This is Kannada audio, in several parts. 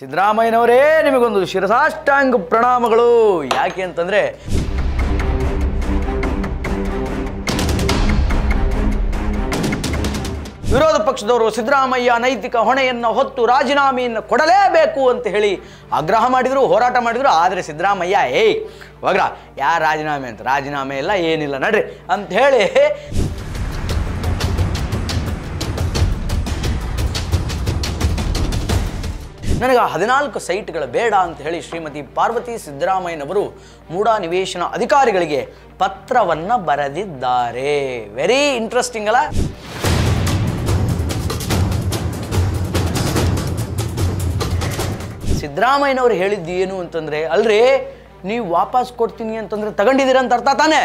ಸಿದ್ದರಾಮಯ್ಯನವರೇ ನಿಮಗೊಂದು ಶಿರಸಾಷ್ಟಾಂಗ ಪ್ರಣಾಮಗಳು ಯಾಕೆ ಅಂತಂದರೆ ವಿರೋಧ ಪಕ್ಷದವರು ಸಿದ್ದರಾಮಯ್ಯ ನೈತಿಕ ಹೊಣೆಯನ್ನು ಹೊತ್ತು ರಾಜೀನಾಮೆಯನ್ನು ಕೊಡಲೇಬೇಕು ಅಂತ ಹೇಳಿ ಆಗ್ರಹ ಮಾಡಿದರು ಹೋರಾಟ ಮಾಡಿದರು ಆದರೆ ಸಿದ್ದರಾಮಯ್ಯ ಏಯ್ ಹೋಗ್ರ ಯಾರು ರಾಜೀನಾಮೆ ಅಂತ ರಾಜೀನಾಮೆ ಇಲ್ಲ ಏನಿಲ್ಲ ನಡ್ರಿ ಅಂತ ಹೇಳಿ ನನಗೆ ಹದಿನಾಲ್ಕು ಸೈಟ್ಗಳು ಬೇಡ ಅಂತ ಹೇಳಿ ಶ್ರೀಮತಿ ಪಾರ್ವತಿ ಸಿದ್ದರಾಮಯ್ಯನವರು ಮೂಡಾ ನಿವೇಶನ ಅಧಿಕಾರಿಗಳಿಗೆ ಪತ್ರವನ್ನು ಬರೆದಿದ್ದಾರೆ ವೆರಿ ಇಂಟ್ರೆಸ್ಟಿಂಗ್ ಅಲ್ಲ ಸಿದ್ದರಾಮಯ್ಯನವರು ಹೇಳಿದ್ದು ಏನು ಅಂತಂದರೆ ಅಲ್ರೇ ನೀವು ವಾಪಸ್ ಕೊಡ್ತೀನಿ ಅಂತಂದರೆ ತಗೊಂಡಿದ್ದೀರ ಅಂತ ಅರ್ಥ ತಾನೆ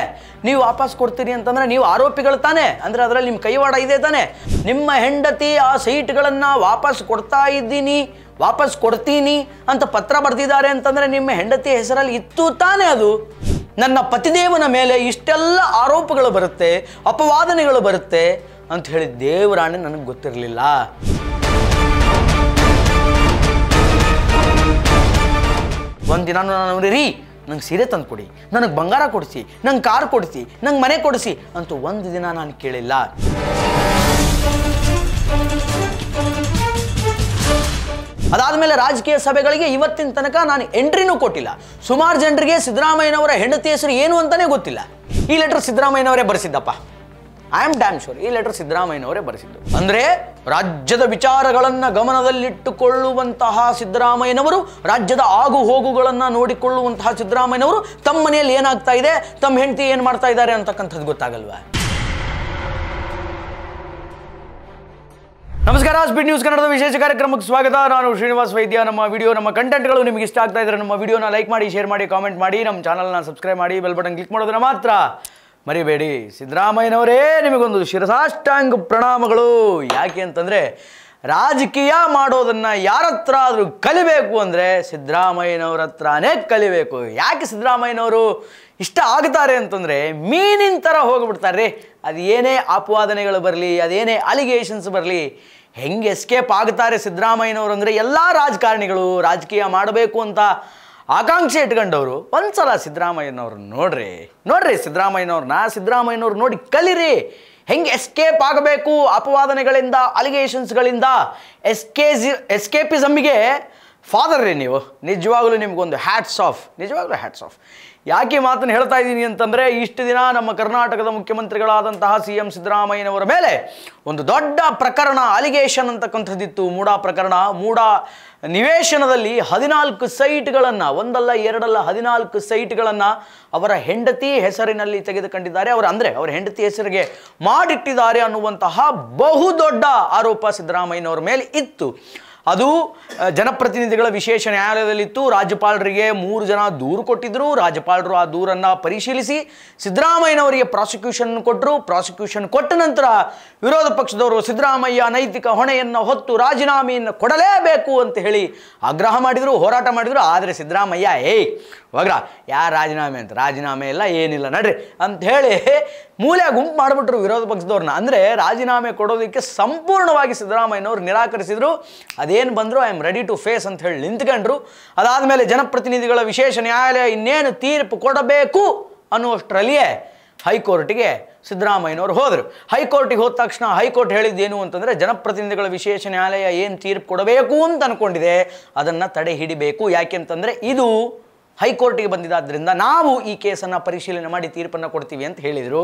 ನೀವು ವಾಪಸ್ ಕೊಡ್ತೀರಿ ಅಂತಂದರೆ ನೀವು ಆರೋಪಿಗಳು ತಾನೆ ಅಂದ್ರೆ ಅದರಲ್ಲಿ ನಿಮ್ಮ ಕೈವಾಡ ಇದೆ ತಾನೆ ನಿಮ್ಮ ಹೆಂಡತಿ ಆ ಸೈಟ್ಗಳನ್ನು ವಾಪಸ್ ಕೊಡ್ತಾ ಇದ್ದೀನಿ ವಾಪಸ್ ಕೊಡ್ತೀನಿ ಅಂತ ಪತ್ರ ಬರೆದಿದ್ದಾರೆ ಅಂತಂದರೆ ನಿಮ್ಮ ಹೆಂಡತಿ ಹೆಸರಲ್ಲಿ ಇತ್ತು ತಾನೇ ಅದು ನನ್ನ ಪತಿದೇವನ ಮೇಲೆ ಇಷ್ಟೆಲ್ಲ ಆರೋಪಗಳು ಬರುತ್ತೆ ಅಪವಾದನೆಗಳು ಬರುತ್ತೆ ಅಂತ ಹೇಳಿ ದೇವರಾಣೆ ನನಗೆ ಗೊತ್ತಿರಲಿಲ್ಲ ಒಂದಿನ ನಾನು ರೀ ನಂಗೆ ಸೀರೆ ತಂದು ಕೊಡಿ ನನಗೆ ಬಂಗಾರ ಕೊಡಿಸಿ ನಂಗೆ ಕಾರ್ ಕೊಡಿಸಿ ನಂಗೆ ಮನೆ ಕೊಡಿಸಿ ಅಂತೂ ಒಂದು ದಿನ ನಾನು ಕೇಳಿಲ್ಲ ಅದಾದಮೇಲೆ ರಾಜಕೀಯ ಸಭೆಗಳಿಗೆ ಇವತ್ತಿನ ತನಕ ನಾನು ಎಂಟ್ರಿನೂ ಕೊಟ್ಟಿಲ್ಲ ಸುಮಾರು ಜನರಿಗೆ ಸಿದ್ದರಾಮಯ್ಯನವರ ಹೆಂಡತಿ ಹೆಸರು ಏನು ಅಂತಲೇ ಗೊತ್ತಿಲ್ಲ ಈ ಲೆಟರ್ ಸಿದ್ದರಾಮಯ್ಯನವರೇ ಬರೆಸಿದ್ದಪ್ಪ ಐ ಆಮ್ ಡ್ಯಾಮ್ ಶೋರ್ ಈ ಲೆಟರ್ ಸಿದ್ದರಾಮಯ್ಯನವರೇ ಬರೆಸಿದ್ದು ಅಂದರೆ ರಾಜ್ಯದ ವಿಚಾರಗಳನ್ನು ಗಮನದಲ್ಲಿಟ್ಟುಕೊಳ್ಳುವಂತಹ ಸಿದ್ದರಾಮಯ್ಯನವರು ರಾಜ್ಯದ ಆಗು ಹೋಗುಗಳನ್ನು ನೋಡಿಕೊಳ್ಳುವಂತಹ ಸಿದ್ದರಾಮಯ್ಯನವರು ತಮ್ಮ ಮನೆಯಲ್ಲಿ ಏನಾಗ್ತಾ ಇದೆ ತಮ್ಮ ಹೆಂಡತಿ ಏನು ಮಾಡ್ತಾ ಇದ್ದಾರೆ ಅಂತಕ್ಕಂಥದ್ದು ಗೊತ್ತಾಗಲ್ವಾ ನಮಸ್ಕಾರ ಸ್ಪೀಡ್ ನ್ಯೂಸ್ ಕನ್ನಡದ ವಿಶೇಷ ಕಾರ್ಯಕ್ರಮಕ್ಕೆ ಸ್ವಾಗತ ನಾನು ಶ್ರೀನಿವಾಸ್ ವೈದ್ಯ ನಮ್ಮ ವಿಡಿಯೋ ನಮ್ಮ ಕಂಟೆಂಟ್ಗಳು ನಿಮಗೆ ಇಷ್ಟ ಆಗ್ತಾ ಇದ್ರೆ ನಮ್ಮ ವಿಡಿಯೋನ ಲೈಕ್ ಮಾಡಿ ಶೇರ್ ಮಾಡಿ ಕಾಮೆಂಟ್ ಮಾಡಿ ನಮ್ಮ ಚಾನಲ್ನ ಸಬ್ಸ್ಕ್ರೈಬ್ ಮಾಡಿ ಬೆಲ್ ಬಟನ್ ಕ್ಲಿಕ್ ಮಾಡೋದನ್ನ ಮಾತ್ರ ಮರಿಬೇಡಿ ಸಿದ್ದರಾಮಯ್ಯನವರೇ ನಿಮಗೊಂದು ಶಿರಸಾಷ್ಟಾಂಗ ಪ್ರಣಾಮಗಳು ಯಾಕೆ ಅಂತಂದರೆ ರಾಜಕೀಯ ಮಾಡೋದನ್ನು ಯಾರತ್ರ ಆದರೂ ಕಲಿಬೇಕು ಅಂದರೆ ಸಿದ್ದರಾಮಯ್ಯನವ್ರ ಹತ್ರನೇ ಕಲಿಬೇಕು ಯಾಕೆ ಸಿದ್ದರಾಮಯ್ಯನವರು ಇಷ್ಟ ಆಗ್ತಾರೆ ಅಂತಂದರೆ ಮೀನಿನ ಥರ ಹೋಗ್ಬಿಡ್ತಾರೆ ರೀ ಅದು ಏನೇ ಅಪವಾದನೆಗಳು ಬರಲಿ ಅದೇನೇ ಅಲಿಗೇಷನ್ಸ್ ಬರಲಿ ಹೆಂಗೆ ಎಸ್ಕೇಪ್ ಆಗ್ತಾರೆ ಸಿದ್ದರಾಮಯ್ಯನವರು ಅಂದರೆ ಎಲ್ಲ ರಾಜಕಾರಣಿಗಳು ರಾಜಕೀಯ ಮಾಡಬೇಕು ಅಂತ ಆಕಾಂಕ್ಷೆ ಇಟ್ಕೊಂಡವರು ಒಂದ್ಸಲ ಸಿದ್ದರಾಮಯ್ಯನವ್ರನ್ನ ನೋಡ್ರಿ ನೋಡ್ರಿ ಸಿದ್ದರಾಮಯ್ಯನವ್ರನ್ನ ಸಿದ್ದರಾಮಯ್ಯನವ್ರು ನೋಡಿ ಕಲಿರಿ ಹೆಂಗೆ ಎಸ್ಕೇಪ್ ಆಗಬೇಕು ಅಪವಾದನೆಗಳಿಂದ ಅಲಿಗೇಷನ್ಸ್ಗಳಿಂದ ಎಸ್ಕೇ ಎಸ್ಕೇಪಿಸಮ್ಗೆ ಫಾದರ್ ರೀ ನೀವು ನಿಜವಾಗ್ಲೂ ನಿಮ್ಗೊಂದು ಹ್ಯಾಟ್ಸ್ ಆಫ್ ನಿಜವಾಗ್ಲೂ ಹ್ಯಾಟ್ಸ್ ಆಫ್ ಯಾಕೆ ಮಾತನ್ನು ಹೇಳ್ತಾ ಇದ್ದೀನಿ ಅಂತಂದರೆ ಇಷ್ಟು ದಿನ ನಮ್ಮ ಕರ್ನಾಟಕದ ಮುಖ್ಯಮಂತ್ರಿಗಳಾದಂತಹ ಸಿ ಎಂ ಸಿದ್ದರಾಮಯ್ಯನವರ ಮೇಲೆ ಒಂದು ದೊಡ್ಡ ಪ್ರಕರಣ ಅಲಿಗೇಷನ್ ಅಂತಕ್ಕಂಥದ್ದಿತ್ತು ಮೂಡಾ ಪ್ರಕರಣ ಮೂಡಾ ನಿವೇಶನದಲ್ಲಿ ಹದಿನಾಲ್ಕು ಸೈಟ್ಗಳನ್ನು ಒಂದಲ್ಲ ಎರಡಲ್ಲ ಹದಿನಾಲ್ಕು ಸೈಟ್ಗಳನ್ನು ಅವರ ಹೆಂಡತಿ ಹೆಸರಿನಲ್ಲಿ ತೆಗೆದುಕೊಂಡಿದ್ದಾರೆ ಅವರು ಅಂದರೆ ಅವರ ಹೆಂಡತಿ ಹೆಸರಿಗೆ ಮಾಡಿಟ್ಟಿದ್ದಾರೆ ಅನ್ನುವಂತಹ ಬಹುದೊಡ್ಡ ಆರೋಪ ಸಿದ್ದರಾಮಯ್ಯನವರ ಮೇಲೆ ಇತ್ತು ಅದು ಜನಪ್ರತಿನಿಧಿಗಳ ವಿಶೇಷ ನ್ಯಾಯಾಲಯದಲ್ಲಿತ್ತು ರಾಜ್ಯಪಾಲರಿಗೆ ಮೂರು ಜನ ದೂರು ಕೊಟ್ಟಿದ್ದರು ರಾಜ್ಯಪಾಲರು ಆ ದೂರನ್ನು ಪರಿಶೀಲಿಸಿ ಸಿದ್ದರಾಮಯ್ಯನವರಿಗೆ ಪ್ರಾಸಿಕ್ಯೂಷನ್ ಕೊಟ್ಟರು ಪ್ರಾಸಿಕ್ಯೂಷನ್ ಕೊಟ್ಟ ನಂತರ ವಿರೋಧ ಪಕ್ಷದವರು ಸಿದ್ದರಾಮಯ್ಯ ನೈತಿಕ ಹೊಣೆಯನ್ನು ಹೊತ್ತು ರಾಜೀನಾಮೆಯನ್ನು ಕೊಡಲೇಬೇಕು ಅಂತ ಹೇಳಿ ಆಗ್ರಹ ಮಾಡಿದರು ಹೋರಾಟ ಮಾಡಿದರು ಆದರೆ ಸಿದ್ದರಾಮಯ್ಯ ಏಯ್ ಹೋಗ್ರ ಯಾರು ರಾಜೀನಾಮೆ ಅಂತ ರಾಜೀನಾಮೆ ಇಲ್ಲ ಏನಿಲ್ಲ ನಡ್ರಿ ಅಂಥೇಳಿ ಮೂಲೆ ಗುಂಪು ಮಾಡಿಬಿಟ್ರು ವಿರೋಧ ಪಕ್ಷದವ್ರನ್ನ ಅಂದರೆ ರಾಜೀನಾಮೆ ಕೊಡೋದಕ್ಕೆ ಸಂಪೂರ್ಣವಾಗಿ ಸಿದ್ದರಾಮಯ್ಯನವರು ನಿರಾಕರಿಸಿದ್ರು ಅದೇನು ಬಂದರೂ I am ready to face ಅಂತ ಹೇಳಿ ನಿಂತ್ಕೊಂಡ್ರು ಅದಾದಮೇಲೆ ಜನಪ್ರತಿನಿಧಿಗಳ ವಿಶೇಷ ನ್ಯಾಯಾಲಯ ಇನ್ನೇನು ತೀರ್ಪು ಕೊಡಬೇಕು ಅನ್ನುವಷ್ಟರಲ್ಲಿಯೇ ಹೈಕೋರ್ಟಿಗೆ ಸಿದ್ದರಾಮಯ್ಯನವರು ಹೋದರು ಹೈಕೋರ್ಟಿಗೆ ಹೋದ ತಕ್ಷಣ ಹೈಕೋರ್ಟ್ ಹೇಳಿದ್ದೇನು ಅಂತಂದರೆ ಜನಪ್ರತಿನಿಧಿಗಳ ವಿಶೇಷ ನ್ಯಾಯಾಲಯ ಏನು ತೀರ್ಪು ಕೊಡಬೇಕು ಅಂತ ಅಂದ್ಕೊಂಡಿದೆ ಅದನ್ನು ತಡೆ ಹಿಡಿಬೇಕು ಯಾಕೆಂತಂದರೆ ಇದು ಹೈಕೋರ್ಟಿಗೆ ಬಂದಿದ್ದಾದ್ದರಿಂದ ನಾವು ಈ ಕೇಸನ್ನು ಪರಿಶೀಲನೆ ಮಾಡಿ ತೀರ್ಪನ್ನು ಕೊಡ್ತೀವಿ ಅಂತ ಹೇಳಿದರು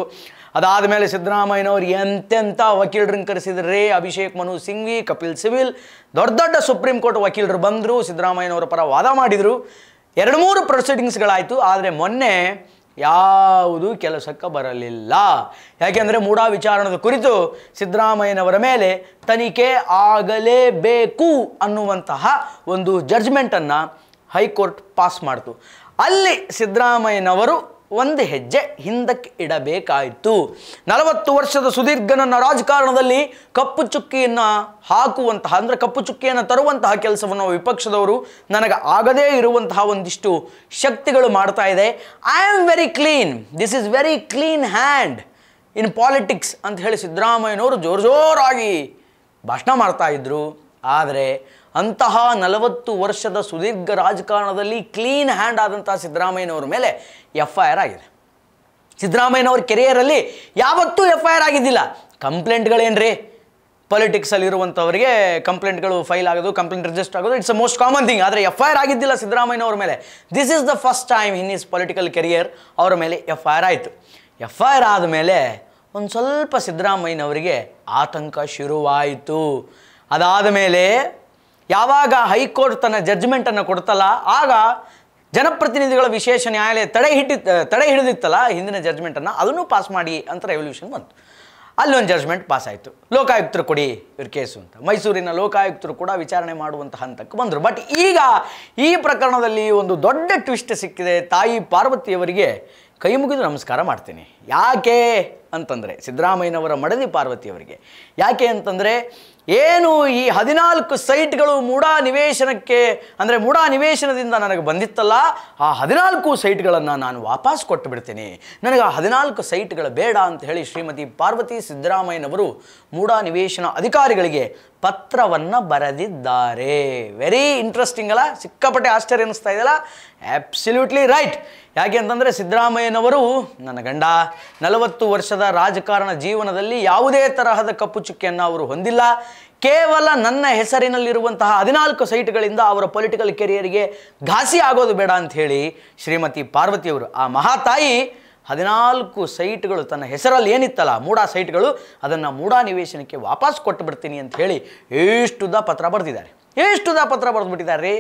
ಅದಾದ ಮೇಲೆ ಸಿದ್ದರಾಮಯ್ಯನವರು ಎಂತೆಂಥ ವಕೀಲರನ್ನು ಕರೆಸಿದ್ರೆ ಅಭಿಷೇಕ್ ಮನು ಸಿಂಘ್ವಿ ಕಪಿಲ್ ಸಿವಿಲ್ ದೊಡ್ಡ ದೊಡ್ಡ ಸುಪ್ರೀಂ ಕೋರ್ಟ್ ವಕೀಲರು ಬಂದರು ಸಿದ್ದರಾಮಯ್ಯನವರ ಪರ ವಾದ ಮಾಡಿದರು ಎರಡು ಮೂರು ಪ್ರೊಸೀಡಿಂಗ್ಸ್ಗಳಾಯಿತು ಆದರೆ ಮೊನ್ನೆ ಯಾವುದು ಕೆಲಸಕ್ಕೆ ಬರಲಿಲ್ಲ ಯಾಕೆಂದರೆ ಮೂಡಾ ವಿಚಾರಣದ ಕುರಿತು ಸಿದ್ದರಾಮಯ್ಯನವರ ಮೇಲೆ ತನಿಖೆ ಆಗಲೇಬೇಕು ಅನ್ನುವಂತಹ ಒಂದು ಜಡ್ಜ್ಮೆಂಟನ್ನು ಹೈಕೋರ್ಟ್ ಪಾಸ್ ಮಾಡಿತು ಅಲ್ಲಿ ಸಿದ್ದರಾಮಯ್ಯನವರು ಒಂದು ಹೆಜ್ಜೆ ಹಿಂದಕ್ಕೆ ಇಡಬೇಕಾಯಿತು ನಲವತ್ತು ವರ್ಷದ ಸುದೀರ್ಘ ರಾಜಕಾರಣದಲ್ಲಿ ಕಪ್ಪು ಚುಕ್ಕಿಯನ್ನು ಹಾಕುವಂತಹ ಅಂದರೆ ಕಪ್ಪು ಚುಕ್ಕಿಯನ್ನು ತರುವಂತಹ ಕೆಲಸವನ್ನು ವಿಪಕ್ಷದವರು ನನಗೆ ಆಗದೇ ಇರುವಂತಹ ಒಂದಿಷ್ಟು ಶಕ್ತಿಗಳು ಮಾಡ್ತಾ ಇದೆ I am very clean this is very clean hand in politics ಅಂತ ಹೇಳಿ ಸಿದ್ದರಾಮಯ್ಯನವರು ಜೋರು ಜೋರಾಗಿ ಭಾಷಣ ಮಾಡ್ತಾ ಇದ್ರು ಆದರೆ ಅಂತಹ ನಲವತ್ತು ವರ್ಷದ ಸುದೀರ್ಘ ರಾಜಕಾರಣದಲ್ಲಿ ಕ್ಲೀನ್ ಹ್ಯಾಂಡ್ ಆದಂತಹ ಸಿದ್ದರಾಮಯ್ಯನವರ ಮೇಲೆ ಎಫ್ ಐ ಆರ್ ಆಗಿದೆ ಸಿದ್ದರಾಮಯ್ಯನವ್ರ ಕೆರಿಯರಲ್ಲಿ ಯಾವತ್ತೂ ಎಫ್ ಐ ಆರ್ ಆಗಿದ್ದಿಲ್ಲ ಕಂಪ್ಲೇಂಟ್ಗಳೇನ್ರಿ ಪೊಲಿಟಿಕ್ಸಲ್ಲಿರುವಂಥವರಿಗೆ ಕಂಪ್ಲೇಂಟ್ಗಳು ಫೈಲ್ ಆಗೋದು ಕಂಪ್ಲೇಂಟ್ ರಿಜಿಸ್ಟರ್ ಆಗೋದು it's a most common thing ಆದರೆ ಎಫ್ ಐ ಆರ್ ಆಗಿದ್ದಿಲ್ಲ ಸಿದ್ದರಾಮಯ್ಯನವ್ರ ಮೇಲೆ this is the first time in is political career ಅವರ ಮೇಲೆ ಎಫ್ ಐ ಆರ್ ಆಯಿತು ಎಫ್ ಐ ಆರ್ ಆದಮೇಲೆ ಒಂದು ಸ್ವಲ್ಪ ಸಿದ್ದರಾಮಯ್ಯನವರಿಗೆ ಆತಂಕ ಶುರುವಾಯಿತು ಅದಾದ ಮೇಲೆ ಯಾವಾಗ ಹೈಕೋರ್ಟ್ ತನ್ನ ಜಡ್ಜ್ಮೆಂಟನ್ನು ಕೊಡ್ತಲ್ಲ ಆಗ ಜನಪ್ರತಿನಿಧಿಗಳ ವಿಶೇಷ ನ್ಯಾಯಾಲಯ ತಡೆ ಹಿಡಿ ತಡೆ ಹಿಡಿದಿತ್ತಲ್ಲ ಹಿಂದಿನ ಜಜ್ಮೆಂಟನ್ನು ಅದನ್ನು ಪಾಸ್ ಮಾಡಿ ಅಂತ ರೆವಲ್ಯೂಷನ್ ಬಂತು ಅಲ್ಲೊಂದು ಜಡ್ಜ್ಮೆಂಟ್ ಪಾಸ್ ಆಯಿತು ಲೋಕಾಯುಕ್ತರು ಕೊಡಿ ಇವ್ರ ಕೇಸು ಅಂತ ಮೈಸೂರಿನ ಲೋಕಾಯುಕ್ತರು ಕೂಡ ವಿಚಾರಣೆ ಮಾಡುವಂತಹ ಹಂತಕ್ಕೆ ಬಂದರು ಬಟ್ ಈಗ ಈ ಪ್ರಕರಣದಲ್ಲಿ ಒಂದು ದೊಡ್ಡ ಟ್ವಿಸ್ಟ್ ಸಿಕ್ಕಿದೆ ತಾಯಿ ಪಾರ್ವತಿಯವರಿಗೆ ಕೈ ಮುಗಿದು ನಮಸ್ಕಾರ ಮಾಡ್ತೀನಿ ಯಾಕೆ ಅಂತಂದರೆ ಸಿದ್ದರಾಮಯ್ಯನವರ ಮಡದಿ ಪಾರ್ವತಿಯವರಿಗೆ ಯಾಕೆ ಅಂತಂದರೆ ಏನು ಈ ಹದಿನಾಲ್ಕು ಸೈಟ್ಗಳು ಮೂಡಾ ನಿವೇಶನಕ್ಕೆ ಅಂದರೆ ಮೂಡಾ ನಿವೇಶನದಿಂದ ನನಗೆ ಬಂದಿತ್ತಲ್ಲ ಆ ಹದಿನಾಲ್ಕು ಸೈಟ್ಗಳನ್ನು ನಾನು ವಾಪಸ್ ಕೊಟ್ಟು ಬಿಡ್ತೀನಿ ನನಗೆ ಆ ಹದಿನಾಲ್ಕು ಸೈಟ್ಗಳು ಬೇಡ ಅಂತ ಹೇಳಿ ಶ್ರೀಮತಿ ಪಾರ್ವತಿ ಸಿದ್ದರಾಮಯ್ಯನವರು ಮೂಡಾ ನಿವೇಶನ ಅಧಿಕಾರಿಗಳಿಗೆ ಪತ್ರವನ್ನು ಬರೆದಿದ್ದಾರೆ ವೆರಿ ಇಂಟ್ರೆಸ್ಟಿಂಗ್ ಅಲ್ಲ ಸಿಕ್ಕಾಪಟ್ಟೆ ಆಶ್ಚರ್ಯ ಅನ್ನಿಸ್ತಾ ಇದೆಯಲ್ಲ ಆ್ಯಬ್ಸಲ್ಯೂಟ್ಲಿ ರೈಟ್ ಯಾಕೆ ಅಂತಂದರೆ ಸಿದ್ದರಾಮಯ್ಯನವರು ನನ್ನ ಗಂಡ ನಲವತ್ತು ವರ್ಷದ ರಾಜಕಾರಣ ಜೀವನದಲ್ಲಿ ಯಾವುದೇ ತರಹದ ಕಪ್ಪು ಚುಕ್ಕೆಯನ್ನು ಅವರು ಹೊಂದಿಲ್ಲ ಕೇವಲ ನನ್ನ ಹೆಸರಿನಲ್ಲಿರುವಂತಹ ಹದಿನಾಲ್ಕು ಸೈಟ್ಗಳಿಂದ ಅವರ ಪೊಲಿಟಿಕಲ್ ಕೆರಿಯರ್ಗೆ ಘಾಸಿ ಆಗೋದು ಬೇಡ ಅಂತ ಹೇಳಿ ಶ್ರೀಮತಿ ಪಾರ್ವತಿಯವರು ಆ ಮಹಾತಾಯಿ ಹದಿನಾಲ್ಕು ಸೈಟ್ಗಳು ತನ್ನ ಹೆಸರಲ್ಲಿ ಏನಿತ್ತಲ್ಲ ಮೂಡಾ ಸೈಟ್ಗಳು ಅದನ್ನು ಮೂಡಾ ನಿವೇಶನಕ್ಕೆ ವಾಪಸ್ ಕೊಟ್ಟು ಬಿಡ್ತೀನಿ ಅಂತ ಹೇಳಿ ಎಷ್ಟುದ ಪತ್ರ ಬರೆದಿದ್ದಾರೆ ಎಷ್ಟುದ ಪತ್ರ ಬರೆದ್ಬಿಟ್ಟಿದ್ದಾರೆ ಬಿಟ್ಟಿದ್ದಾರೆ ರೀ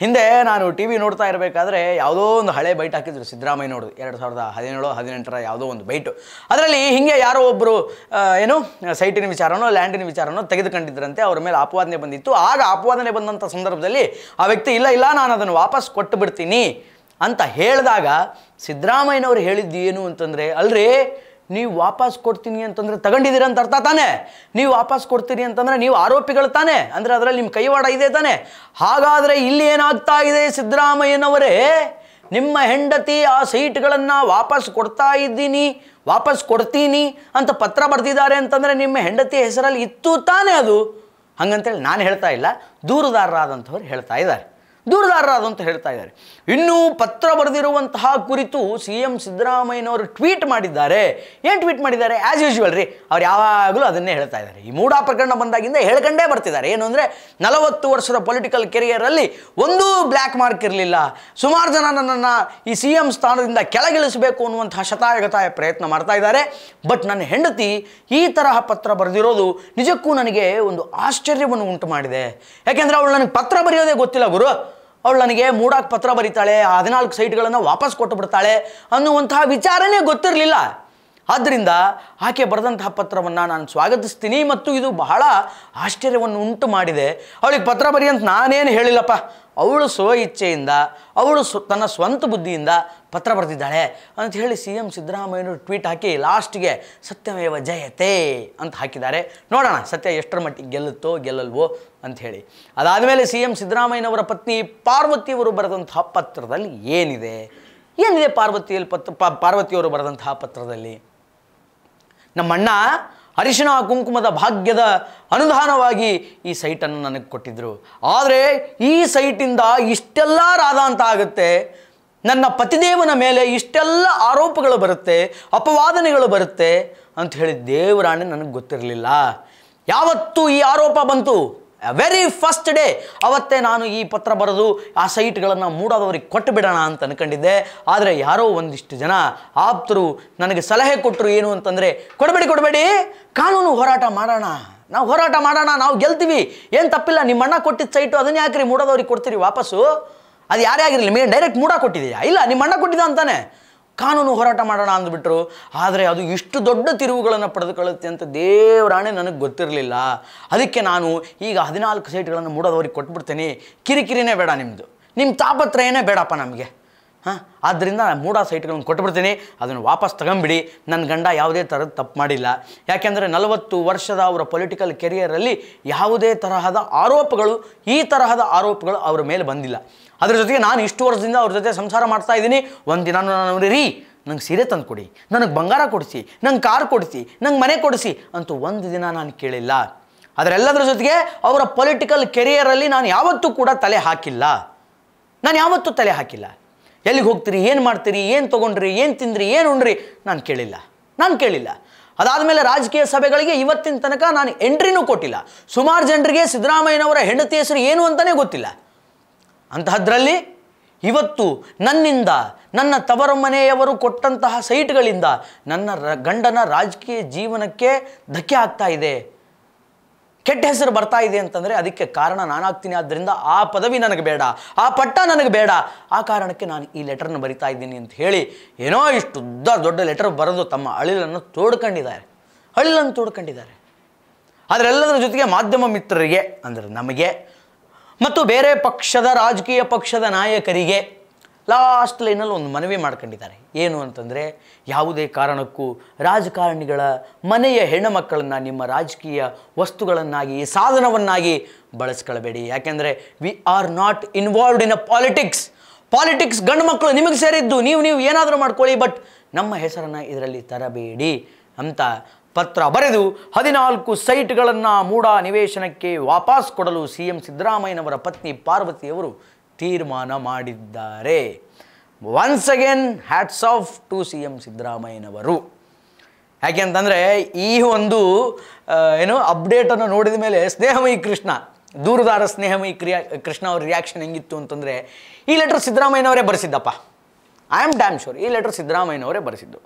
ಹಿಂದೆ ನಾನು ಟಿ ವಿ ನೋಡ್ತಾ ಇರಬೇಕಾದ್ರೆ ಯಾವುದೋ ಒಂದು ಹಳೆ ಬೈಟ್ ಹಾಕಿದ್ರು ಸಿದ್ದರಾಮಯ್ಯನೋಡು ಎರಡು ಸಾವಿರದ ಹದಿನೇಳು ಹದಿನೆಂಟರ ಯಾವುದೋ ಒಂದು ಬೈಟು ಅದರಲ್ಲಿ ಹೀಗೆ ಯಾರೋ ಒಬ್ಬರು ಏನು ಸೈಟಿನ ವಿಚಾರನೋ ಲ್ಯಾಂಡಿನ ವಿಚಾರನೋ ತೆಗೆದುಕೊಂಡಿದ್ದರಂತೆ ಅವರ ಮೇಲೆ ಆಪವಾದನೆ ಬಂದಿತ್ತು ಆಗ ಅಪವಾದನೆ ಬಂದಂಥ ಸಂದರ್ಭದಲ್ಲಿ ಆ ವ್ಯಕ್ತಿ ಇಲ್ಲ ಇಲ್ಲ ನಾನು ಅದನ್ನು ವಾಪಸ್ ಕೊಟ್ಟು ಬಿಡ್ತೀನಿ ಅಂತ ಹೇಳಿದಾಗ ಸಿದ್ದರಾಮಯ್ಯನವರು ಹೇಳಿದ್ದು ಏನು ಅಂತಂದರೆ ಅಲ್ರೀ ನೀವು ವಾಪಸ್ ಕೊಡ್ತೀನಿ ಅಂತಂದರೆ ತಗೊಂಡಿದ್ದೀರ ಅಂತ ಅರ್ಥ ತಾನೆ ನೀವು ವಾಪಸ್ ಕೊಡ್ತೀರಿ ಅಂತಂದರೆ ನೀವು ಆರೋಪಿಗಳು ತಾನೆ ಅಂದರೆ ಅದರಲ್ಲಿ ನಿಮ್ಮ ಕೈವಾಡ ಇದೆ ತಾನೆ ಹಾಗಾದರೆ ಇಲ್ಲಿ ಏನಾಗ್ತಾ ಇದೆ ಸಿದ್ದರಾಮಯ್ಯನವರೇ ನಿಮ್ಮ ಹೆಂಡತಿ ಆ ಸೈಟ್ಗಳನ್ನು ವಾಪಸ್ ಕೊಡ್ತಾ ಇದ್ದೀನಿ ವಾಪಸ್ ಕೊಡ್ತೀನಿ ಅಂತ ಪತ್ರ ಬರೆದಿದ್ದಾರೆ ಅಂತಂದರೆ ನಿಮ್ಮ ಹೆಂಡತಿ ಹೆಸರಲ್ಲಿ ಇತ್ತು ತಾನೇ ಅದು ಹಾಗಂತೇಳಿ ನಾನು ಹೇಳ್ತಾ ಇಲ್ಲ ದೂರುದಾರರಾದಂಥವ್ರು ಹೇಳ್ತಾ ಇದ್ದಾರೆ ದೂರದಾರರಾದಂತ ಹೇಳ್ತಾ ಇದ್ದಾರೆ ಇನ್ನೂ ಪತ್ರ ಬರೆದಿರುವಂತಹ ಕುರಿತು ಸಿ ಎಂ ಸಿದ್ದರಾಮಯ್ಯನವರು ಟ್ವೀಟ್ ಮಾಡಿದ್ದಾರೆ ಏನು ಟ್ವೀಟ್ ಮಾಡಿದ್ದಾರೆ ಆ್ಯಸ್ ಯೂಶುವಲ್ ರೀ ಅವ್ರು ಯಾವಾಗಲೂ ಅದನ್ನೇ ಹೇಳ್ತಾ ಇದ್ದಾರೆ ಈ ಮೂಢ ಪ್ರಕರಣ ಬಂದಾಗಿಂದ ಹೇಳ್ಕಂಡೇ ಬರ್ತಿದ್ದಾರೆ ಏನು ಅಂದರೆ ನಲವತ್ತು ವರ್ಷದ ಪೊಲಿಟಿಕಲ್ ಕೆರಿಯರಲ್ಲಿ ಒಂದೂ ಬ್ಲ್ಯಾಕ್ ಮಾರ್ಕ್ ಇರಲಿಲ್ಲ ಸುಮಾರು ಜನ ನನ್ನನ್ನು ಈ ಸಿ ಎಂ ಸ್ಥಾನದಿಂದ ಕೆಳಗಿಳಿಸಬೇಕು ಅನ್ನುವಂತಹ ಶತಾಯಗತಾಯ ಪ್ರಯತ್ನ ಮಾಡ್ತಾ ಇದ್ದಾರೆ ಬಟ್ ನನ್ನ ಹೆಂಡತಿ ಈ ತರಹ ಪತ್ರ ಬರೆದಿರೋದು ನಿಜಕ್ಕೂ ನನಗೆ ಒಂದು ಆಶ್ಚರ್ಯವನ್ನು ಉಂಟು ಮಾಡಿದೆ ಯಾಕೆಂದರೆ ಅವಳು ನನಗೆ ಪತ್ರ ಬರೆಯೋದೇ ಗೊತ್ತಿಲ್ಲ ಗುರು ಅವಳು ನನಗೆ ಮೂಡಾಕ್ ಪತ್ರ ಬರೀತಾಳೆ ಹದಿನಾಲ್ಕು ಸೈಟ್ಗಳನ್ನು ವಾಪಸ್ ಕೊಟ್ಟು ಬಿಡ್ತಾಳೆ ಅನ್ನೋ ವಿಚಾರನೇ ಗೊತ್ತಿರಲಿಲ್ಲ ಆದ್ದರಿಂದ ಆಕೆ ಬರೆದಂತಹ ಪತ್ರವನ್ನು ನಾನು ಸ್ವಾಗತಿಸ್ತೀನಿ ಮತ್ತು ಇದು ಬಹಳ ಆಶ್ಚರ್ಯವನ್ನು ಉಂಟು ಮಾಡಿದೆ ಅವಳಿಗೆ ಪತ್ರ ಬರಿ ಅಂತ ನಾನೇನು ಹೇಳಿಲ್ಲಪ್ಪ ಅವಳು ಸ್ವ ಇಚ್ಛೆಯಿಂದ ಅವಳು ಸ್ವ ತನ್ನ ಸ್ವಂತ ಬುದ್ಧಿಯಿಂದ ಪತ್ರ ಬರೆದಿದ್ದಾಳೆ ಅಂತ ಹೇಳಿ ಸಿ ಎಂ ಸಿದ್ದರಾಮಯ್ಯನವರು ಟ್ವೀಟ್ ಹಾಕಿ ಲಾಸ್ಟ್ಗೆ ಸತ್ಯಮೇವ ಜಯತೆ ಅಂತ ಹಾಕಿದ್ದಾರೆ ನೋಡೋಣ ಸತ್ಯ ಎಷ್ಟರ ಮಟ್ಟಿಗೆ ಗೆಲ್ಲುತ್ತೋ ಗೆಲ್ಲಲ್ವೋ ಅಂಥೇಳಿ ಅದಾದಮೇಲೆ ಸಿ ಎಂ ಸಿದ್ದರಾಮಯ್ಯನವರ ಪತ್ನಿ ಪಾರ್ವತಿಯವರು ಬರೆದಂತಹ ಪತ್ರದಲ್ಲಿ ಏನಿದೆ ಏನಿದೆ ಪಾರ್ವತಿಯಲ್ಲಿ ಪತ್ರ ಪಾರ್ವತಿಯವರು ಬರೆದಂತಹ ಪತ್ರದಲ್ಲಿ ನಮ್ಮಣ್ಣ ಅರಿಶಿಣ ಕುಂಕುಮದ ಭಾಗ್ಯದ ಅನುದಾನವಾಗಿ ಈ ಸೈಟನ್ನು ನನಗೆ ಕೊಟ್ಟಿದ್ದರು ಆದರೆ ಈ ಸೈಟಿಂದ ಇಷ್ಟೆಲ್ಲ ರಾಧಾಂತ ಆಗುತ್ತೆ ನನ್ನ ಪತಿದೇವನ ಮೇಲೆ ಇಷ್ಟೆಲ್ಲ ಆರೋಪಗಳು ಬರುತ್ತೆ ಅಪವಾದನೆಗಳು ಬರುತ್ತೆ ಅಂತ ಹೇಳಿ ದೇವರಾಣೆ ನನಗೆ ಗೊತ್ತಿರಲಿಲ್ಲ ಯಾವತ್ತೂ ಈ ಆರೋಪ ಬಂತು ವೆರಿ ಫಸ್ಟ್ ಡೇ ಅವತ್ತೇ ನಾನು ಈ ಪತ್ರ ಬರೆದು ಆ ಸೈಟ್ಗಳನ್ನು ಮೂಡಾದವ್ರಿಗೆ ಕೊಟ್ಟು ಬಿಡೋಣ ಅಂತ ಅನ್ಕೊಂಡಿದ್ದೆ ಆದರೆ ಯಾರೋ ಒಂದಿಷ್ಟು ಜನ ಆಪ್ತರು ನನಗೆ ಸಲಹೆ ಕೊಟ್ಟರು ಏನು ಅಂತಂದರೆ ಕೊಡಬೇಡಿ ಕೊಡಬೇಡಿ ಕಾನೂನು ಹೋರಾಟ ಮಾಡೋಣ ನಾವು ಹೋರಾಟ ಮಾಡೋಣ ನಾವು ಗೆಲ್ತೀವಿ ಏನು ತಪ್ಪಿಲ್ಲ ನಿಮ್ಮ ಅಣ್ಣ ಕೊಟ್ಟಿದ್ದ ಸೈಟು ಅದನ್ನು ರೀ ಮೂಡೋದವ್ರಿಗೆ ಕೊಡ್ತೀರಿ ವಾಪಸ್ಸು ಅದು ಯಾರೇ ಆಗಿರಲಿ ಮೇನ್ ಡೈರೆಕ್ಟ್ ಮೂಡ ಕೊಟ್ಟಿದೆಯಾ ಇಲ್ಲ ನಿಮ್ಮ ಅಣ್ಣ ಕೊಟ್ಟಿದ್ದ ಅಂತಾನೆ ಕಾನೂನು ಹೋರಾಟ ಮಾಡೋಣ ಅಂದ್ಬಿಟ್ರು ಆದರೆ ಅದು ಇಷ್ಟು ದೊಡ್ಡ ತಿರುವುಗಳನ್ನು ಪಡೆದುಕೊಳ್ಳುತ್ತೆ ಅಂತ ದೇವರಾಣೆ ನನಗೆ ಗೊತ್ತಿರಲಿಲ್ಲ ಅದಕ್ಕೆ ನಾನು ಈಗ ಹದಿನಾಲ್ಕು ಸೀಟ್ಗಳನ್ನು ಮೂಡೋದವ್ರಿಗೆ ಕೊಟ್ಬಿಡ್ತೇನೆ ಕಿರಿಕಿರಿನೇ ಬೇಡ ನಿಮ್ಮದು ನಿಮ್ಮ ತಾಪತ್ರಯನೇ ಬೇಡಪ್ಪ ನಮಗೆ ಹಾಂ ಆದ್ದರಿಂದ ಮೂಡ ಸೈಟ್ಗಳನ್ನು ಕೊಟ್ಬಿಡ್ತೀನಿ ಅದನ್ನು ವಾಪಸ್ ತಗೊಂಬಿಡಿ ನನ್ನ ಗಂಡ ಯಾವುದೇ ಥರದ ತಪ್ಪು ಮಾಡಿಲ್ಲ ಯಾಕೆಂದರೆ ನಲವತ್ತು ವರ್ಷದ ಅವರ ಪೊಲಿಟಿಕಲ್ ಕೆರಿಯರಲ್ಲಿ ಯಾವುದೇ ತರಹದ ಆರೋಪಗಳು ಈ ತರಹದ ಆರೋಪಗಳು ಅವರ ಮೇಲೆ ಬಂದಿಲ್ಲ ಅದರ ಜೊತೆಗೆ ನಾನು ಇಷ್ಟು ವರ್ಷದಿಂದ ಅವ್ರ ಜೊತೆ ಸಂಸಾರ ಮಾಡ್ತಾ ಇದ್ದೀನಿ ಒಂದಿನ ನಾನು ರೀ ನಂಗೆ ಸೀರೆ ತಂದು ಕೊಡಿ ನನಗೆ ಬಂಗಾರ ಕೊಡಿಸಿ ನಂಗೆ ಕಾರ್ ಕೊಡಿಸಿ ನಂಗೆ ಮನೆ ಕೊಡಿಸಿ ಅಂತೂ ಒಂದು ದಿನ ನಾನು ಕೇಳಿಲ್ಲ ಅದರೆಲ್ಲದರ ಜೊತೆಗೆ ಅವರ ಪೊಲಿಟಿಕಲ್ ಕೆರಿಯರಲ್ಲಿ ನಾನು ಯಾವತ್ತೂ ಕೂಡ ತಲೆ ಹಾಕಿಲ್ಲ ನಾನು ಯಾವತ್ತೂ ತಲೆ ಹಾಕಿಲ್ಲ ಎಲ್ಲಿಗೆ ಹೋಗ್ತೀರಿ ಏನು ಮಾಡ್ತೀರಿ ಏನು ತೊಗೊಂಡ್ರಿ ಏನು ತಿಂದ್ರಿ ಏನು ಉಣ್ರಿ ನಾನು ಕೇಳಿಲ್ಲ ನಾನು ಕೇಳಿಲ್ಲ ಅದಾದಮೇಲೆ ರಾಜಕೀಯ ಸಭೆಗಳಿಗೆ ಇವತ್ತಿನ ತನಕ ನಾನು ಎಂಟ್ರಿನೂ ಕೊಟ್ಟಿಲ್ಲ ಸುಮಾರು ಜನರಿಗೆ ಸಿದ್ದರಾಮಯ್ಯನವರ ಹೆಂಡತಿ ಹೆಸರು ಏನು ಅಂತಲೇ ಗೊತ್ತಿಲ್ಲ ಅಂತಹದ್ರಲ್ಲಿ ಇವತ್ತು ನನ್ನಿಂದ ನನ್ನ ತವರ ಮನೆಯವರು ಕೊಟ್ಟಂತಹ ಸೈಟ್ಗಳಿಂದ ನನ್ನ ರ ಗಂಡನ ರಾಜಕೀಯ ಜೀವನಕ್ಕೆ ಧಕ್ಕೆ ಆಗ್ತಾ ಇದೆ ಕೆಟ್ಟ ಹೆಸರು ಬರ್ತಾ ಇದೆ ಅಂತಂದರೆ ಅದಕ್ಕೆ ಕಾರಣ ನಾನಾಗ್ತೀನಿ ಆದ್ದರಿಂದ ಆ ಪದವಿ ನನಗೆ ಬೇಡ ಆ ಪಟ್ಟ ನನಗೆ ಬೇಡ ಆ ಕಾರಣಕ್ಕೆ ನಾನು ಈ ಲೆಟರ್ನ ಬರಿತಾ ಇದ್ದೀನಿ ಅಂತ ಹೇಳಿ ಏನೋ ಇಷ್ಟು ಉದ್ದ ದೊಡ್ಡ ಲೆಟರ್ ಬರೆದು ತಮ್ಮ ಅಳಿಲನ್ನು ತೋಡ್ಕೊಂಡಿದ್ದಾರೆ ಅಳಿಲನ್ನು ತೋಡ್ಕೊಂಡಿದ್ದಾರೆ ಅದರೆಲ್ಲದರ ಜೊತೆಗೆ ಮಾಧ್ಯಮ ಮಿತ್ರರಿಗೆ ಅಂದರೆ ನಮಗೆ ಮತ್ತು ಬೇರೆ ಪಕ್ಷದ ರಾಜಕೀಯ ಪಕ್ಷದ ನಾಯಕರಿಗೆ ಲಾಸ್ಟ್ ಲೈನಲ್ಲಿ ಒಂದು ಮನವಿ ಮಾಡ್ಕೊಂಡಿದ್ದಾರೆ ಏನು ಅಂತಂದರೆ ಯಾವುದೇ ಕಾರಣಕ್ಕೂ ರಾಜಕಾರಣಿಗಳ ಮನೆಯ ಹೆಣ್ಣುಮಕ್ಕಳನ್ನು ನಿಮ್ಮ ರಾಜಕೀಯ ವಸ್ತುಗಳನ್ನಾಗಿ ಸಾಧನವನ್ನಾಗಿ ಬಳಸ್ಕೊಳ್ಬೇಡಿ ಯಾಕೆಂದರೆ we are not involved in a politics politics ಗಂಡು ಮಕ್ಕಳು ನಿಮಗೆ ಸೇರಿದ್ದು ನೀವು ನೀವು ಏನಾದರೂ ಮಾಡ್ಕೊಳ್ಳಿ ಬಟ್ ನಮ್ಮ ಹೆಸರನ್ನು ಇದರಲ್ಲಿ ತರಬೇಡಿ ಅಂತ ಪತ್ರ ಬರೆದು ಹದಿನಾಲ್ಕು ಸೈಟ್ಗಳನ್ನು ಮೂಡಾ ನಿವೇಶನಕ್ಕೆ ವಾಪಸ್ ಕೊಡಲು ಸಿ ಎಂ ಸಿದ್ದರಾಮಯ್ಯನವರ ಪತ್ನಿ ಪಾರ್ವತಿಯವರು ತೀರ್ಮಾನ ಮಾಡಿದ್ದಾರೆ once again hats off to C M ಸಿದ್ದರಾಮಯ್ಯನವರು ಯಾಕೆಂತಂದರೆ ಈ ಒಂದು ಏನು ಅಪ್ಡೇಟನ್ನು ನೋಡಿದ ಮೇಲೆ ಸ್ನೇಹಮಯಿ ಕೃಷ್ಣ ದೂರದಾರ ಸ್ನೇಹಮಯಿ ಕ್ರಿಯಾ ಕೃಷ್ಣ ಅವ್ರ ರಿಯಾಕ್ಷನ್ ಹೆಂಗಿತ್ತು ಅಂತಂದರೆ ಈ ಲೆಟ್ರ್ ಸಿದ್ದರಾಮಯ್ಯನವರೇ ಬರೆಸಿದ್ದಪ್ಪ ಐ ಆಮ್ ಡ್ಯಾಮ್ ಶೋರ್ ಈ ಲೆಟ್ರ್ ಸಿದ್ದರಾಮಯ್ಯನವರೇ ಬರೆಸಿದ್ದು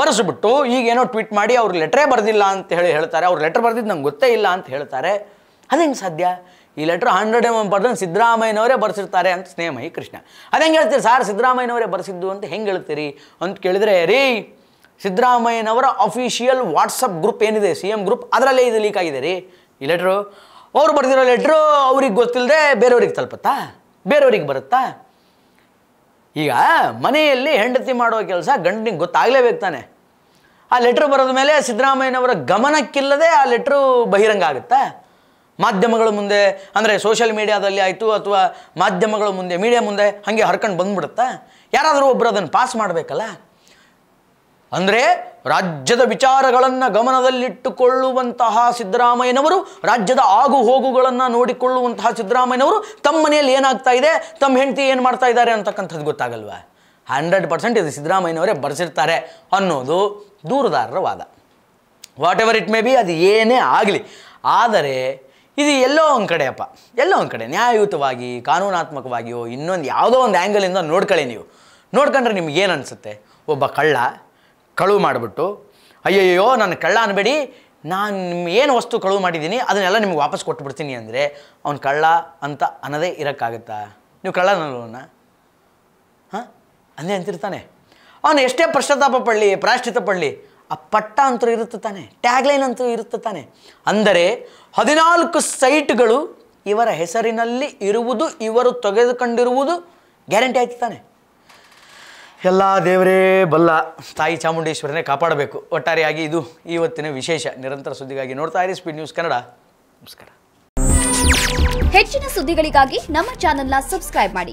ಬರೆಸ್ಬಿಟ್ಟು ಈಗೇನೋ ಟ್ವೀಟ್ ಮಾಡಿ ಅವ್ರು ಲೆಟ್ರೇ ಬರೆದಿಲ್ಲ ಅಂತ ಹೇಳಿ ಹೇಳ್ತಾರೆ ಅವ್ರು ಲೆಟ್ರ್ ಬರೆದಿದ್ದು ನಂಗೆ ಗೊತ್ತೇ ಇಲ್ಲ ಅಂತ ಹೇಳ್ತಾರೆ ಅದೇನು ಸಾಧ್ಯ ಈ ಲೆಟ್ರ್ ಹಂಡ್ರೆಡ್ ಎಮ್ ಪರ್ಸೆಂಟ್ ಸಿದ್ದರಾಮಯ್ಯನವರೇ ಬರೆಸಿರ್ತಾರೆ ಅಂತ ಸ್ನೇಹಮಯಿ ಕೃಷ್ಣ ಅದು ಹೆಂಗೆ ಹೇಳ್ತೀರಿ ಸಾರ್ ಸಿದ್ದರಾಮಯ್ಯನವರೇ ಬರೆಸಿದ್ದು ಅಂತ ಹೆಂಗೆ ಹೇಳ್ತೀರಿ ಅಂತ ಕೇಳಿದರೆ ರೀ ಸಿದ್ದರಾಮಯ್ಯನವರ ಅಫಿಷಿಯಲ್ ವಾಟ್ಸಪ್ ಗ್ರೂಪ್ ಏನಿದೆ ಸಿ ಎಮ್ ಗ್ರೂಪ್ ಅದರಲ್ಲೇ ಇದು ಲೀಕ್ ಆಗಿದೆ ರೀ ಈ ಲೆಟ್ರು ಅವ್ರು ಬರೆದಿರೋ ಲೆಟ್ರು ಅವ್ರಿಗೆ ಗೊತ್ತಿಲ್ಲದೆ ಬೇರೆಯವ್ರಿಗೆ ತಲುಪತ್ತಾ ಬೇರೆಯವ್ರಿಗೆ ಬರುತ್ತಾ ಈಗ ಮನೆಯಲ್ಲಿ ಹೆಂಡತಿ ಮಾಡೋ ಕೆಲಸ ಗಂಡನಿಗೆ ಗೊತ್ತಾಗಲೇಬೇಕು ತಾನೆ ಆ ಲೆಟ್ರ್ ಬರೋದ ಮೇಲೆ ಸಿದ್ದರಾಮಯ್ಯನವರ ಗಮನಕ್ಕಿಲ್ಲದೆ ಆ ಲೆಟ್ರು ಬಹಿರಂಗ ಆಗುತ್ತಾ ಮಾಧ್ಯಮಗಳ ಮುಂದೆ ಅಂದರೆ ಸೋಷಿಯಲ್ ಮೀಡಿಯಾದಲ್ಲಿ ಆಯಿತು ಅಥವಾ ಮಾಧ್ಯಮಗಳ ಮುಂದೆ ಮೀಡಿಯಾ ಮುಂದೆ ಹಾಗೆ ಹರ್ಕೊಂಡು ಬಂದ್ಬಿಡುತ್ತಾ ಯಾರಾದರೂ ಒಬ್ಬರು ಅದನ್ನು ಪಾಸ್ ಮಾಡಬೇಕಲ್ಲ ಅಂದರೆ ರಾಜ್ಯದ ವಿಚಾರಗಳನ್ನು ಗಮನದಲ್ಲಿಟ್ಟುಕೊಳ್ಳುವಂತಹ ಸಿದ್ದರಾಮಯ್ಯನವರು ರಾಜ್ಯದ ಆಗು ಹೋಗುಗಳನ್ನು ನೋಡಿಕೊಳ್ಳುವಂತಹ ಸಿದ್ದರಾಮಯ್ಯನವರು ತಮ್ಮ ಮನೆಯಲ್ಲಿ ಏನಾಗ್ತಾ ಇದೆ ತಮ್ಮ ಹೆಂಡತಿ ಏನು ಮಾಡ್ತಾ ಇದ್ದಾರೆ ಅಂತಕ್ಕಂಥದ್ದು ಗೊತ್ತಾಗಲ್ವ ಹಂಡ್ರೆಡ್ ಪರ್ಸೆಂಟ್ ಇದು ಸಿದ್ದರಾಮಯ್ಯನವರೇ ಬರೆಸಿರ್ತಾರೆ ಅನ್ನೋದು ದೂರದಾರರ ವಾದ whatever it may be ಅದು ಏನೇ ಆಗಲಿ ಆದರೆ ಇದು ಎಲ್ಲೋ ಒಂದು ಕಡೆಯಪ್ಪ ಎಲ್ಲೋ ಒಂದು ಕಡೆ ನ್ಯಾಯಯುತವಾಗಿ ಕಾನೂನಾತ್ಮಕವಾಗಿಯೋ ಇನ್ನೊಂದು ಯಾವುದೋ ಒಂದು ಆ್ಯಂಗಲಿಂದ ನೋಡ್ಕೊಳ್ಳಿ ನೀವು ನೋಡ್ಕೊಂಡ್ರೆ ನಿಮ್ಗೆ ಏನು ಅನಿಸುತ್ತೆ ಒಬ್ಬ ಕಳ್ಳ ಕಳುವು ಮಾಡಿಬಿಟ್ಟು ಅಯ್ಯಯ್ಯೋ ನನ್ನ ಕಳ್ಳ ಅನ್ಬೇಡಿ ನಾನು ಏನು ವಸ್ತು ಕಳುವು ಮಾಡಿದ್ದೀನಿ ಅದನ್ನೆಲ್ಲ ನಿಮ್ಗೆ ವಾಪಸ್ ಕೊಟ್ಬಿಡ್ತೀನಿ ಅಂದರೆ ಅವ್ನು ಕಳ್ಳ ಅಂತ ಅನ್ನೋದೇ ಇರೋಕ್ಕಾಗುತ್ತಾ ನೀವು ಕಳ್ಳ ನಲ್ವನ್ನ ಹಾಂ ಅಂದೇ ಅಂತಿರ್ತಾನೆ ಅವನು ಎಷ್ಟೇ ಪ್ರಶ್ನತಾಪ ಪಡಲಿ ಪ್ರಾಶ್ಚಿತ ಪಡಲಿ ಆ ಪಟ್ಟ ಅಂತೂ ಇರುತ್ತೆ ತಾನೆ ಟ್ಯಾಗ್ಲೈನ್ ಅಂತೂ ಇರುತ್ತೆ ತಾನೆ ಅಂದರೆ ಹದಿನಾಲ್ಕು ಸೈಟ್ಗಳು ಇವರ ಹೆಸರಿನಲ್ಲಿ ಇರುವುದು ಇವರು ತೆಗೆದುಕೊಂಡಿರುವುದು ಗ್ಯಾರಂಟಿ ಆಯ್ತು ತಾನೆ ಎಲ್ಲ ದೇವರೇ ಬಲ್ಲ ತಾಯಿ ಚಾಮುಂಡೇಶ್ವರನೇ ಕಾಪಾಡಬೇಕು ಒಟ್ಟಾರೆಯಾಗಿ ಇದು ಇವತ್ತಿನ ವಿಶೇಷ ನಿರಂತರ ಸುದ್ದಿಗಾಗಿ ನೋಡ್ತಾ ಇರಿ ಸ್ಪೀಡ್ ನ್ಯೂಸ್ ಕನ್ನಡ ನಮಸ್ಕಾರ ಹೆಚ್ಚಿನ ಸುದ್ದಿಗಳಿಗಾಗಿ ನಮ್ಮ ಚಾನೆಲ್ನ ಸಬ್ಸ್ಕ್ರೈಬ್ ಮಾಡಿ